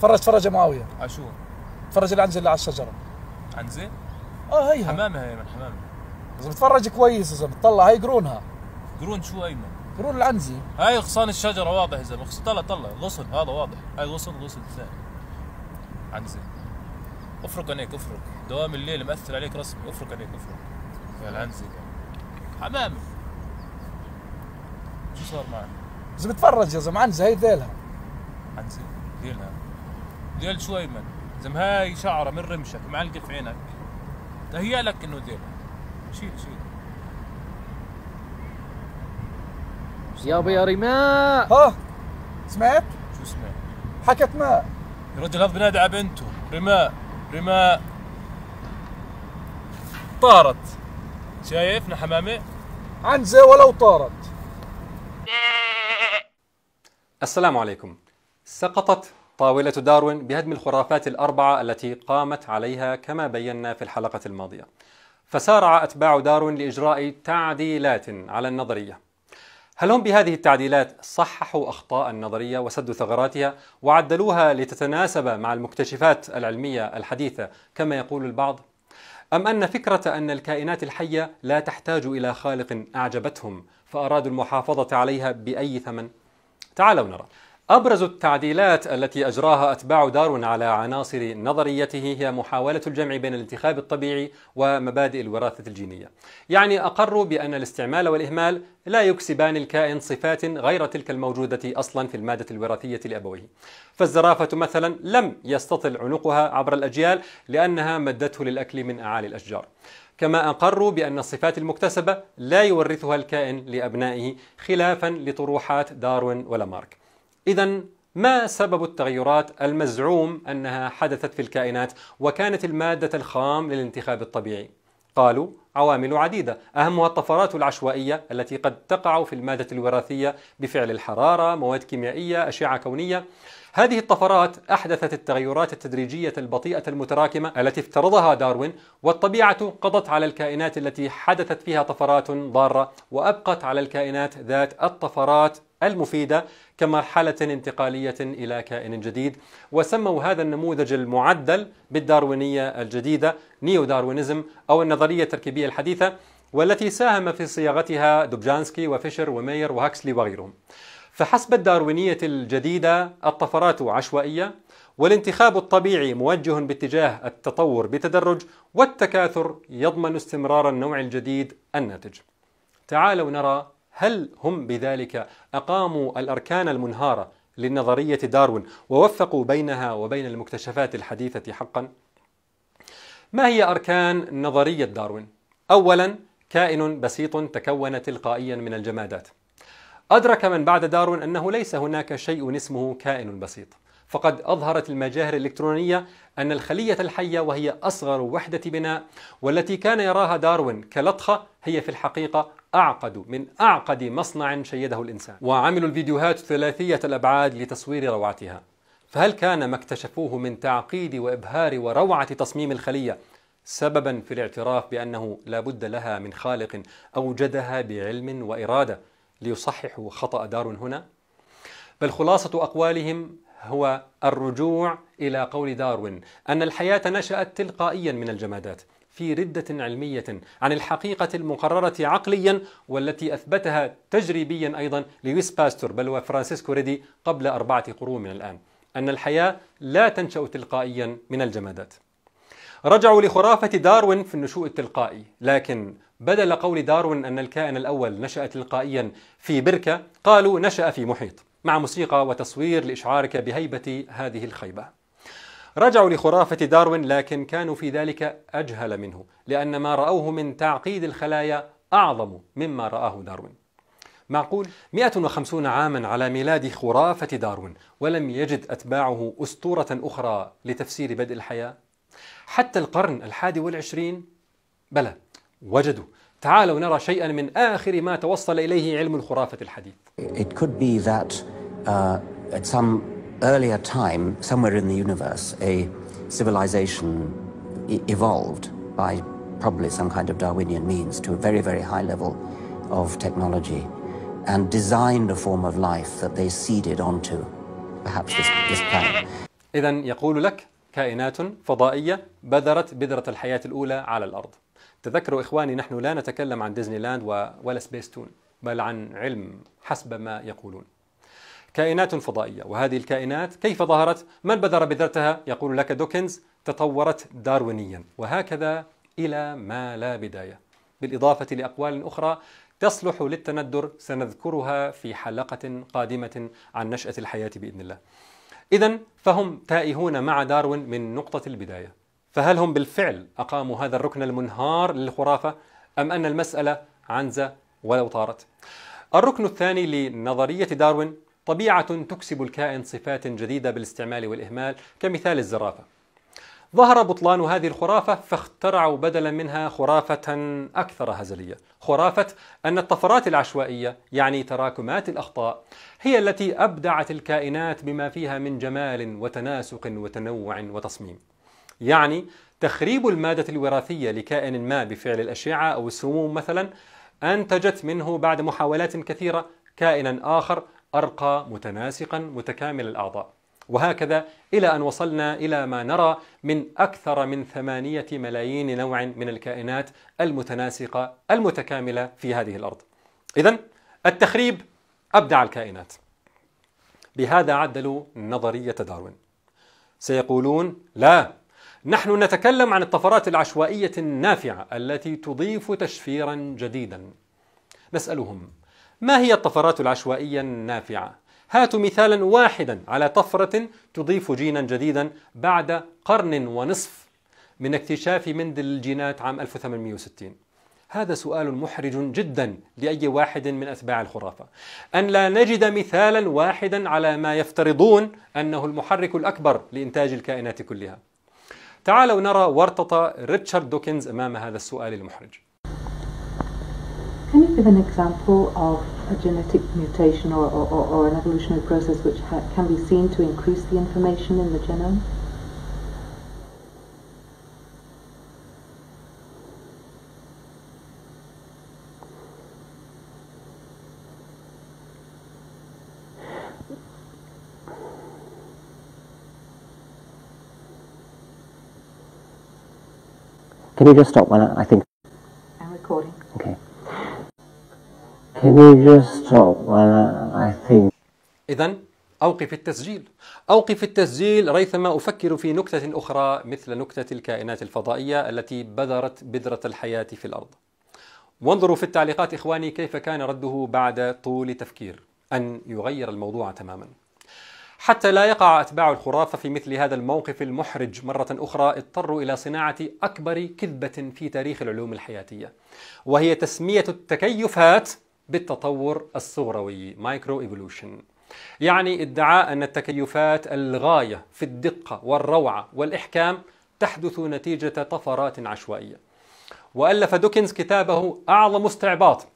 فرج فرج معاويه على شو؟ فرج العنزه اللي على الشجره عنزه؟ اه هيها حمامه هي من حمامه اذا بتفرج كويس اذا بتطلع هي قرونها قرون شو ايمن؟ قرون العنزه هاي غصان الشجره واضح يا زلمه طلع طلع غصن هذا واضح هاي غصن غصن ثاني عنزه افرك عليك افرك دوام الليل مأثر عليك رسمي افرك عليك افرك يا العنزه حمامه شو صار معك؟ اذا بتفرج يا زلمه عنزه هي ذيلها عنزه ذيلها ديل شو ايمن زم هاي شعره من رمشك معلقه في عينك تهيأ لك انه ديل شيل شيل يا يا رماء ها سمعت؟ شو سمعت؟ حكت ماء يا رجل هذا بنادي على بنته رماء رماء طارت شايفنا حمامة عنزة ولو طارت السلام عليكم سقطت طاولة داروين بهدم الخرافات الأربعة التي قامت عليها كما بينا في الحلقة الماضية. فسارع أتباع داروين لإجراء تعديلات على النظرية. هل هم بهذه التعديلات صححوا أخطاء النظرية وسدوا ثغراتها وعدلوها لتتناسب مع المكتشفات العلمية الحديثة كما يقول البعض؟ أم أن فكرة أن الكائنات الحية لا تحتاج إلى خالق أعجبتهم فأرادوا المحافظة عليها بأي ثمن؟ تعالوا نرى. أبرز التعديلات التي أجراها أتباع دارون على عناصر نظريته هي محاولة الجمع بين الانتخاب الطبيعي ومبادئ الوراثة الجينية. يعني أقروا بأن الاستعمال والإهمال لا يكسبان الكائن صفات غير تلك الموجودة أصلا في المادة الوراثية لأبويه. فالزرافة مثلا لم يستطل عنقها عبر الأجيال لأنها مدته للأكل من أعالي الأشجار. كما أقروا بأن الصفات المكتسبة لا يورثها الكائن لأبنائه خلافا لطروحات داروين ولامارك إذا ما سبب التغيرات المزعوم أنها حدثت في الكائنات وكانت المادة الخام للانتخاب الطبيعي؟ قالوا عوامل عديدة أهمها الطفرات العشوائية التي قد تقع في المادة الوراثية بفعل الحرارة، مواد كيميائية، أشعة كونية. هذه الطفرات أحدثت التغيرات التدريجية البطيئة المتراكمة التي افترضها داروين، والطبيعة قضت على الكائنات التي حدثت فيها طفرات ضارة، وأبقت على الكائنات ذات الطفرات المفيدة كمرحلة انتقالية إلى كائن جديد وسموا هذا النموذج المعدل بالداروينية الجديدة نيو داروينزم أو النظرية التركيبية الحديثة والتي ساهم في صياغتها دوبجانسكي وفيشر ومير وهاكسلي وغيرهم فحسب الداروينية الجديدة الطفرات عشوائية والانتخاب الطبيعي موجه باتجاه التطور بتدرج والتكاثر يضمن استمرار النوع الجديد الناتج تعالوا نرى هل هم بذلك أقاموا الأركان المنهارة لنظرية داروين ووفقوا بينها وبين المكتشفات الحديثة حقا؟ ما هي أركان نظرية داروين؟ أولا كائن بسيط تكون تلقائيا من الجمادات أدرك من بعد داروين أنه ليس هناك شيء اسمه كائن بسيط فقد أظهرت المجاهر الإلكترونية أن الخلية الحية وهي أصغر وحدة بناء والتي كان يراها داروين كلطخة هي في الحقيقة أعقد من أعقد مصنع شيده الإنسان وعملوا الفيديوهات ثلاثية الأبعاد لتصوير روعتها فهل كان ما اكتشفوه من تعقيد وإبهار وروعة تصميم الخلية سببا في الاعتراف بأنه لا بد لها من خالق أوجدها بعلم وإرادة ليصححوا خطأ دار هنا؟ بل خلاصة أقوالهم هو الرجوع إلى قول داروين أن الحياة نشأت تلقائيا من الجمادات في رده علميه عن الحقيقه المقرره عقليا والتي اثبتها تجريبيا ايضا لويس باستور بل وفرانسيسكو ريدي قبل اربعه قرون من الان ان الحياه لا تنشا تلقائيا من الجمادات. رجعوا لخرافه داروين في النشوء التلقائي، لكن بدل قول داروين ان الكائن الاول نشا تلقائيا في بركه، قالوا نشا في محيط، مع موسيقى وتصوير لاشعارك بهيبه هذه الخيبه. رجعوا لخرافة داروين لكن كانوا في ذلك أجهل منه لأن ما رأوه من تعقيد الخلايا أعظم مما رآه داروين معقول 150 عاما على ميلاد خرافة داروين ولم يجد أتباعه أسطورة أخرى لتفسير بدء الحياة حتى القرن الحادي والعشرين بلى وجدوا تعالوا نرى شيئا من آخر ما توصل إليه علم الخرافة الحديث It could be that uh, at some earlier time, somewhere in the universe, a civilization evolved by probably some kind of Darwinian means to a very, very high level of technology and designed a form of life that they seeded onto, perhaps this, this planet. إذا يقول لك كائنات فضائية بذرت بذرة الحياة الأولى على الأرض. تذكروا إخواني نحن لا نتكلم عن ديزني لاند ولا سبيس تون بل عن علم حسب ما يقولون. كائنات فضائية وهذه الكائنات كيف ظهرت؟ من بذر بذرتها؟ يقول لك دوكنز تطورت داروينيا وهكذا إلى ما لا بداية بالإضافة لأقوال أخرى تصلح للتندر سنذكرها في حلقة قادمة عن نشأة الحياة بإذن الله إذا فهم تائهون مع داروين من نقطة البداية فهل هم بالفعل أقاموا هذا الركن المنهار للخرافة أم أن المسألة عنزة ولو طارت الركن الثاني لنظرية داروين طبيعة تكسب الكائن صفات جديدة بالاستعمال والإهمال كمثال الزرافة ظهر بطلان هذه الخرافة فاخترعوا بدلا منها خرافة أكثر هزلية خرافة أن الطفرات العشوائية يعني تراكمات الأخطاء هي التي أبدعت الكائنات بما فيها من جمال وتناسق وتنوع وتصميم يعني تخريب المادة الوراثية لكائن ما بفعل الأشعة أو السموم مثلا أنتجت منه بعد محاولات كثيرة كائنا آخر أرقى متناسقا متكامل الأعضاء وهكذا إلى أن وصلنا إلى ما نرى من أكثر من ثمانية ملايين نوع من الكائنات المتناسقة المتكاملة في هذه الأرض إذا التخريب أبدع الكائنات بهذا عدلوا نظرية داروين سيقولون لا نحن نتكلم عن الطفرات العشوائية النافعة التي تضيف تشفيرا جديدا نسألهم ما هي الطفرات العشوائية النافعة؟ هاتوا مثالا واحدا على طفرة تضيف جينا جديدا بعد قرن ونصف من اكتشاف مندل الجينات عام 1860 هذا سؤال محرج جدا لأي واحد من أتباع الخرافة أن لا نجد مثالا واحدا على ما يفترضون أنه المحرك الأكبر لإنتاج الكائنات كلها تعالوا نرى ورطة ريتشارد دوكنز أمام هذا السؤال المحرج give an example of a genetic mutation or, or, or an evolutionary process which can be seen to increase the information in the genome? Can you just stop when I think? إذا أوقف التسجيل أوقف التسجيل ريثما أفكر في نكتة أخرى مثل نكتة الكائنات الفضائية التي بذرت بذرة الحياة في الأرض وانظروا في التعليقات إخواني كيف كان رده بعد طول تفكير أن يغير الموضوع تماما حتى لا يقع أتباع الخرافة في مثل هذا الموقف المحرج مرة أخرى اضطروا إلى صناعة أكبر كذبة في تاريخ العلوم الحياتية وهي تسمية التكيفات بالتطور الصغروي مايكرو ايفولوشن يعني ادعاء أن التكيفات الغاية في الدقة والروعة والإحكام تحدث نتيجة طفرات عشوائية وألف دوكنز كتابه أعظم استعباط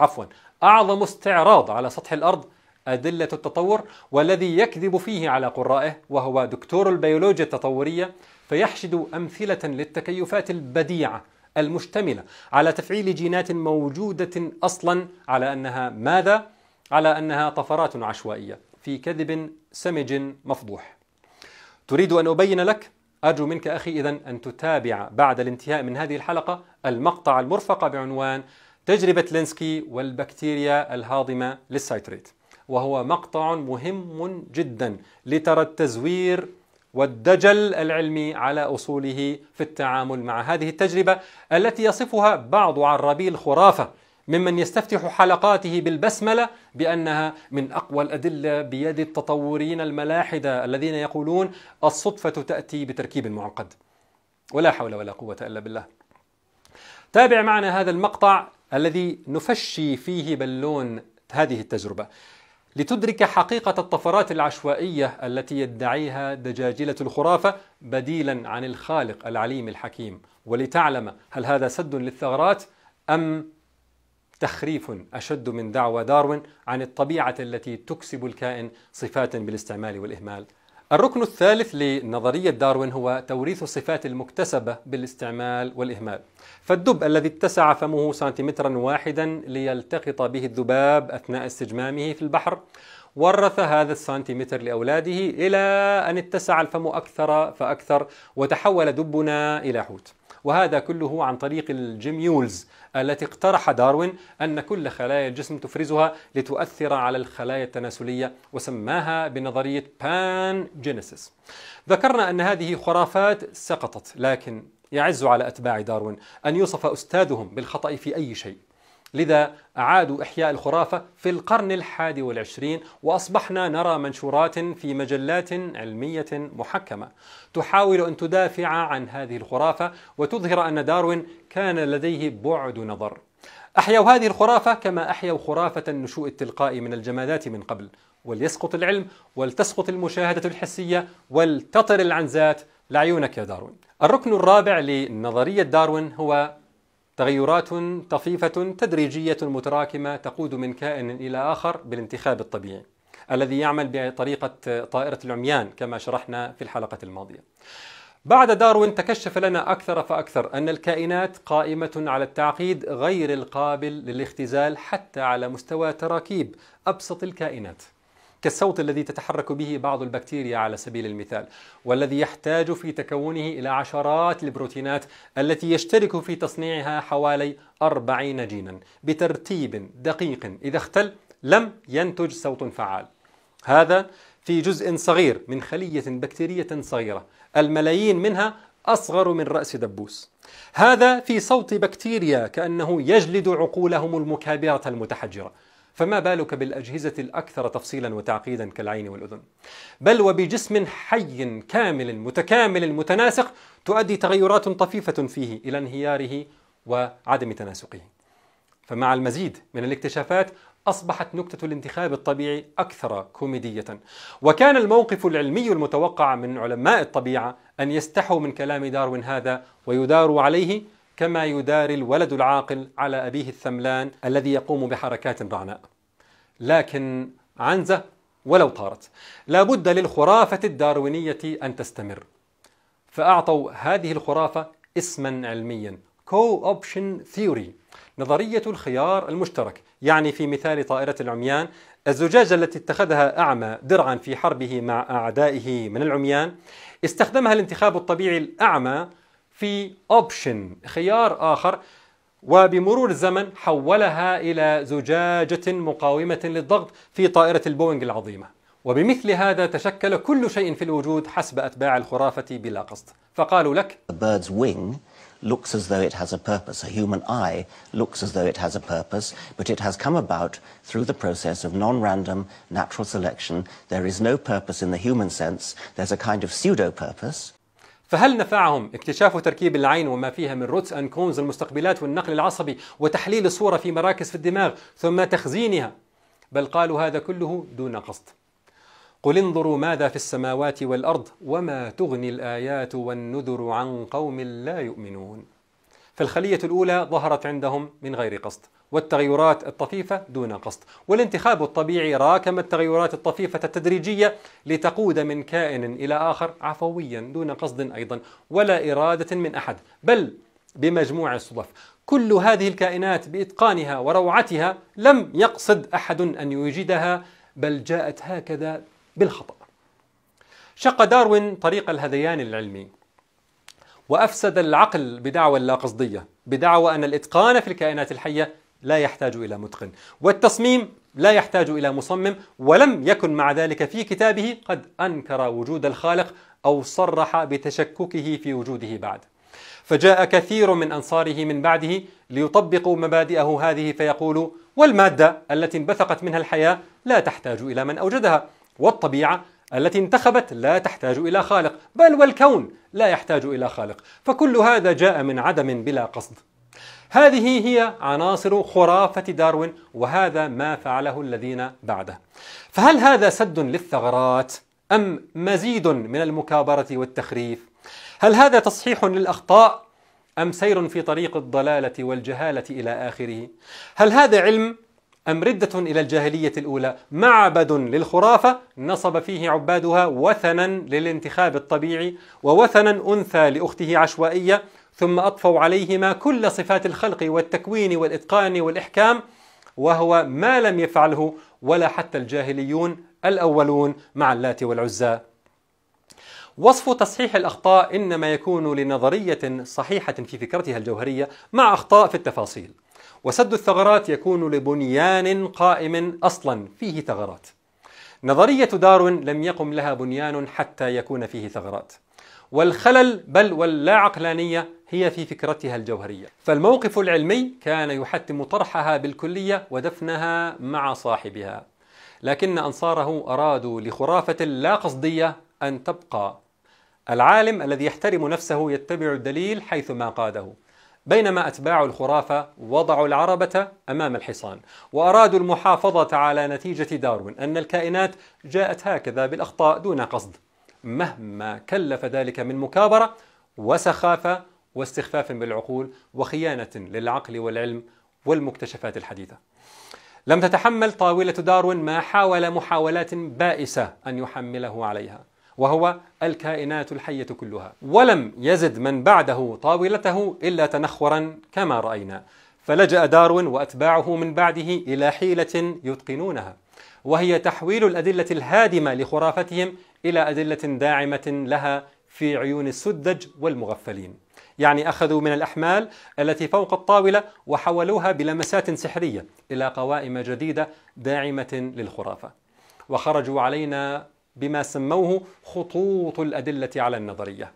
عفوا أعظم استعراض على سطح الأرض أدلة التطور والذي يكذب فيه على قرائه وهو دكتور البيولوجيا التطورية فيحشد أمثلة للتكيفات البديعة المشتملة على تفعيل جينات موجودة أصلا على أنها ماذا؟ على أنها طفرات عشوائية في كذب سمج مفضوح تريد أن أبين لك؟ أرجو منك أخي إذا أن تتابع بعد الانتهاء من هذه الحلقة المقطع المرفق بعنوان تجربة لينسكي والبكتيريا الهاضمة للسايتريت وهو مقطع مهم جدا لترى التزوير والدجل العلمي على اصوله في التعامل مع هذه التجربه التي يصفها بعض عرابي الخرافه ممن يستفتح حلقاته بالبسمله بانها من اقوى الادله بيد التطورين الملاحده الذين يقولون الصدفه تاتي بتركيب معقد. ولا حول ولا قوه الا بالله. تابع معنا هذا المقطع الذي نفشي فيه بلون هذه التجربه. لتدرك حقيقة الطفرات العشوائية التي يدعيها دجاجلة الخرافة بديلا عن الخالق العليم الحكيم ولتعلم هل هذا سد للثغرات أم تخريف أشد من دعوى داروين عن الطبيعة التي تكسب الكائن صفات بالاستعمال والإهمال الركن الثالث لنظرية داروين هو توريث الصفات المكتسبة بالاستعمال والإهمال فالدب الذي اتسع فمه سنتيمترا واحدا ليلتقط به الذباب أثناء استجمامه في البحر ورث هذا السنتيمتر لأولاده إلى أن اتسع الفم أكثر فأكثر وتحول دبنا إلى حوت وهذا كله عن طريق الجيميولز التي اقترح داروين أن كل خلايا الجسم تفرزها لتؤثر على الخلايا التناسلية وسماها بنظرية بان جينيسيس ذكرنا أن هذه خرافات سقطت لكن يعز على أتباع داروين أن يوصف أستاذهم بالخطأ في أي شيء لذا أعادوا إحياء الخرافة في القرن الحادي والعشرين وأصبحنا نرى منشورات في مجلات علمية محكمة تحاول أن تدافع عن هذه الخرافة وتظهر أن داروين كان لديه بعد نظر أحيوا هذه الخرافة كما أحيوا خرافة النشوء التلقائي من الجمادات من قبل وليسقط العلم ولتسقط المشاهدة الحسية ولتطر العنزات لعيونك يا داروين الركن الرابع لنظرية داروين هو تغيرات طفيفة تدريجية متراكمة تقود من كائن إلى آخر بالانتخاب الطبيعي الذي يعمل بطريقة طائرة العميان كما شرحنا في الحلقة الماضية. بعد داروين تكشف لنا أكثر فأكثر أن الكائنات قائمة على التعقيد غير القابل للاختزال حتى على مستوى تراكيب أبسط الكائنات. كالصوت الذي تتحرك به بعض البكتيريا على سبيل المثال والذي يحتاج في تكونه إلى عشرات البروتينات التي يشترك في تصنيعها حوالي 40 جينا بترتيب دقيق إذا اختل لم ينتج صوت فعال هذا في جزء صغير من خلية بكتيرية صغيرة الملايين منها أصغر من رأس دبوس هذا في صوت بكتيريا كأنه يجلد عقولهم المكابرة المتحجرة فما بالك بالأجهزة الأكثر تفصيلا وتعقيدا كالعين والأذن بل وبجسم حي كامل متكامل متناسق تؤدي تغيرات طفيفة فيه إلى انهياره وعدم تناسقه فمع المزيد من الاكتشافات أصبحت نكتة الانتخاب الطبيعي أكثر كوميدية وكان الموقف العلمي المتوقع من علماء الطبيعة أن يستحوا من كلام داروين هذا ويداروا عليه كما يداري الولد العاقل على أبيه الثملان الذي يقوم بحركات رعناء لكن عنزة ولو طارت لا بد للخرافة الداروينية أن تستمر فأعطوا هذه الخرافة اسما علميا Co-option Theory نظرية الخيار المشترك يعني في مثال طائرة العميان الزجاجة التي اتخذها أعمى درعا في حربه مع أعدائه من العميان استخدمها الانتخاب الطبيعي الأعمى في اوبشن خيار آخر وبمرور الزمن حولها إلى زجاجة مقاومة للضغط في طائرة البوينغ العظيمة وبمثل هذا تشكل كل شيء في الوجود حسب أتباع الخرافة بلا قصد فقالوا لك a bird's wing looks as though it has a purpose. A human eye looks as though it has a purpose, but it has come about through the process of non-random natural selection. There is no purpose in the human sense. There's a kind of pseudo-purpose. فهل نفعهم اكتشاف تركيب العين وما فيها من روتس أند كونز المستقبلات والنقل العصبي وتحليل الصورة في مراكز في الدماغ ثم تخزينها بل قالوا هذا كله دون قصد قل انظروا ماذا في السماوات والأرض وما تغني الآيات والنذر عن قوم لا يؤمنون فالخلية الأولى ظهرت عندهم من غير قصد والتغيرات الطفيفة دون قصد والانتخاب الطبيعي راكم التغيرات الطفيفة التدريجية لتقود من كائن إلى آخر عفويا دون قصد أيضا ولا إرادة من أحد بل بمجموع الصدف كل هذه الكائنات بإتقانها وروعتها لم يقصد أحد أن يوجدها بل جاءت هكذا بالخطأ شق داروين طريق الهذيان العلمي وأفسد العقل بدعوى اللاقصدية بدعوى أن الإتقان في الكائنات الحية لا يحتاج إلى متقن والتصميم لا يحتاج إلى مصمم ولم يكن مع ذلك في كتابه قد أنكر وجود الخالق أو صرح بتشككه في وجوده بعد فجاء كثير من أنصاره من بعده ليطبقوا مبادئه هذه فيقولوا: والمادة التي انبثقت منها الحياة لا تحتاج إلى من أوجدها والطبيعة التي انتخبت لا تحتاج إلى خالق بل والكون لا يحتاج إلى خالق فكل هذا جاء من عدم بلا قصد هذه هي عناصر خرافة داروين وهذا ما فعله الذين بعده فهل هذا سد للثغرات أم مزيد من المكابرة والتخريف؟ هل هذا تصحيح للأخطاء أم سير في طريق الضلالة والجهالة إلى آخره؟ هل هذا علم أم ردة إلى الجاهلية الأولى معبد للخرافة نصب فيه عبادها وثنا للانتخاب الطبيعي ووثنا أنثى لأخته عشوائية ثم أطفوا عليهما كل صفات الخلق والتكوين والإتقان والإحكام وهو ما لم يفعله ولا حتى الجاهليون الأولون مع اللات والعزى وصف تصحيح الأخطاء إنما يكون لنظرية صحيحة في فكرتها الجوهرية مع أخطاء في التفاصيل وسد الثغرات يكون لبنيان قائم أصلا فيه ثغرات نظرية دارون لم يقم لها بنيان حتى يكون فيه ثغرات والخلل بل واللا عقلانية هي في فكرتها الجوهرية فالموقف العلمي كان يحتم طرحها بالكلية ودفنها مع صاحبها لكن أنصاره أرادوا لخرافة لا قصدية أن تبقى العالم الذي يحترم نفسه يتبع الدليل حيثما قاده بينما أتباع الخرافة وضعوا العربة أمام الحصان وأرادوا المحافظة على نتيجة داروين أن الكائنات جاءت هكذا بالأخطاء دون قصد مهما كلف ذلك من مكابرة وسخافة واستخفاف بالعقول وخيانة للعقل والعلم والمكتشفات الحديثة. لم تتحمل طاولة داروين ما حاول محاولات بائسة أن يحمله عليها وهو الكائنات الحية كلها ولم يزد من بعده طاولته إلا تنخرا كما رأينا فلجأ داروين وأتباعه من بعده إلى حيلة يتقنونها وهي تحويل الأدلة الهادمة لخرافتهم إلى أدلة داعمة لها في عيون السذج والمغفلين يعني أخذوا من الأحمال التي فوق الطاولة وحولوها بلمسات سحرية إلى قوائم جديدة داعمة للخرافة وخرجوا علينا بما سموه خطوط الأدلة على النظرية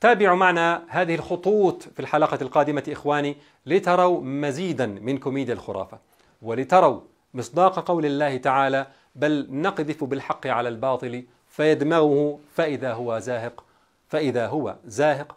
تابعوا معنا هذه الخطوط في الحلقة القادمة إخواني لتروا مزيدا من كوميديا الخرافة ولتروا مصداق قول الله تعالى بل نقذف بالحق على الباطل فيدمغه فإذا هو زاهق فإذا هو زاهق